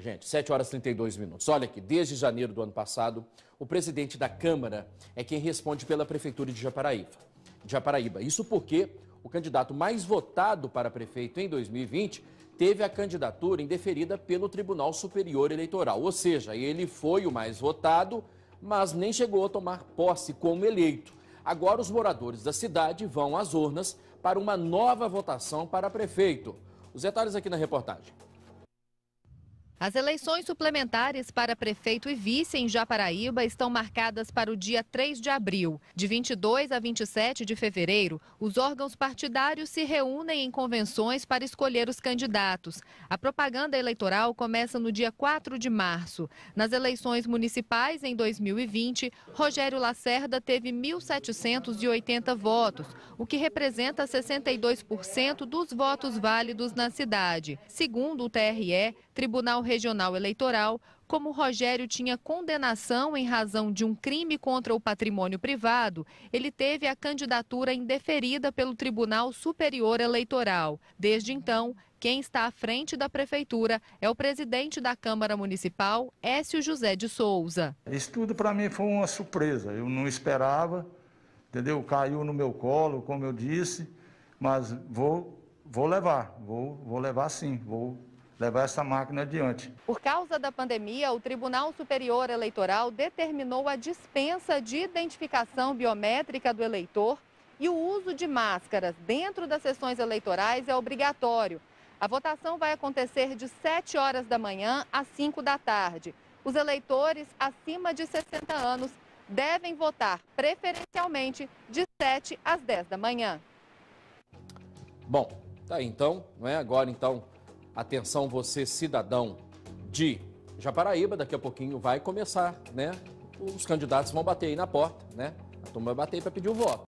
gente. 7 horas e 32 minutos. Olha aqui, desde janeiro do ano passado, o presidente da Câmara é quem responde pela Prefeitura de Japaraíba. Japaraíba. Isso porque o candidato mais votado para prefeito em 2020 teve a candidatura indeferida pelo Tribunal Superior Eleitoral. Ou seja, ele foi o mais votado, mas nem chegou a tomar posse como eleito. Agora os moradores da cidade vão às urnas para uma nova votação para prefeito. Os detalhes aqui na reportagem. As eleições suplementares para prefeito e vice em Japaraíba estão marcadas para o dia 3 de abril. De 22 a 27 de fevereiro, os órgãos partidários se reúnem em convenções para escolher os candidatos. A propaganda eleitoral começa no dia 4 de março. Nas eleições municipais em 2020, Rogério Lacerda teve 1.780 votos, o que representa 62% dos votos válidos na cidade. Segundo o TRE, Tribunal Regional Eleitoral, como Rogério tinha condenação em razão de um crime contra o patrimônio privado, ele teve a candidatura indeferida pelo Tribunal Superior Eleitoral. Desde então, quem está à frente da prefeitura é o presidente da Câmara Municipal, Écio José de Souza. Isso tudo para mim foi uma surpresa. Eu não esperava, entendeu? Caiu no meu colo, como eu disse, mas vou, vou levar, vou, vou levar sim, vou levar essa máquina adiante. Por causa da pandemia, o Tribunal Superior Eleitoral determinou a dispensa de identificação biométrica do eleitor e o uso de máscaras dentro das sessões eleitorais é obrigatório. A votação vai acontecer de 7 horas da manhã às 5 da tarde. Os eleitores acima de 60 anos devem votar preferencialmente de 7 às 10 da manhã. Bom, tá aí então, não é? Agora então Atenção você, cidadão de Japaraíba, daqui a pouquinho vai começar, né? Os candidatos vão bater aí na porta, né? A turma vai bater para pedir o voto.